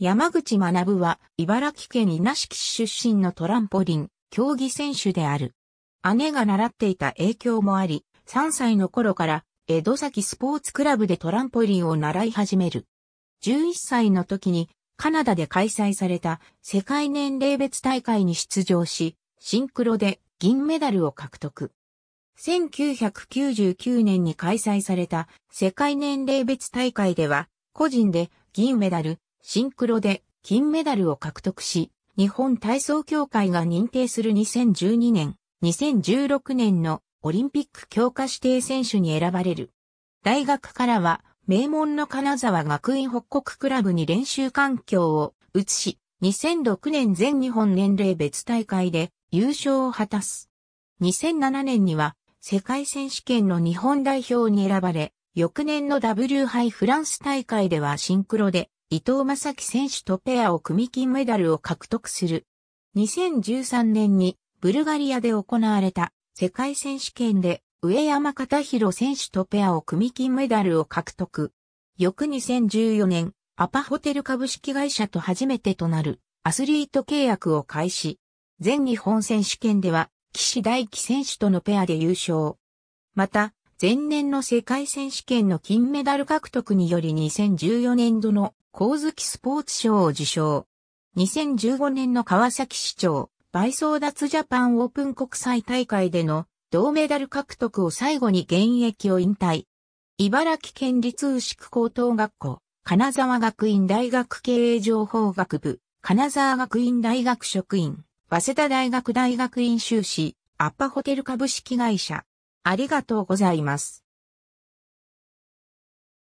山口学は、茨城県稲敷市出身のトランポリン、競技選手である。姉が習っていた影響もあり、3歳の頃から、江戸崎スポーツクラブでトランポリンを習い始める。11歳の時に、カナダで開催された世界年齢別大会に出場し、シンクロで銀メダルを獲得。1999年に開催された世界年齢別大会では、個人で銀メダル、シンクロで金メダルを獲得し、日本体操協会が認定する2012年、2016年のオリンピック強化指定選手に選ばれる。大学からは、名門の金沢学院北国クラブに練習環境を移し、2006年全日本年齢別大会で優勝を果たす。2007年には世界選手権の日本代表に選ばれ、翌年の W 杯フランス大会ではシンクロで伊藤正樹選手とペアを組金メダルを獲得する。2013年にブルガリアで行われた世界選手権で上山片弘選手とペアを組金メダルを獲得。翌2014年、アパホテル株式会社と初めてとなるアスリート契約を開始。全日本選手権では岸大輝選手とのペアで優勝。また、前年の世界選手権の金メダル獲得により2014年度の光月スポーツ賞を受賞。2015年の川崎市長、倍争奪ジャパンオープン国際大会での銅メダル獲得を最後に現役を引退。茨城県立牛久高等学校、金沢学院大学経営情報学部、金沢学院大学職員、早稲田大学大学院修士、アッパホテル株式会社、ありがとうございます。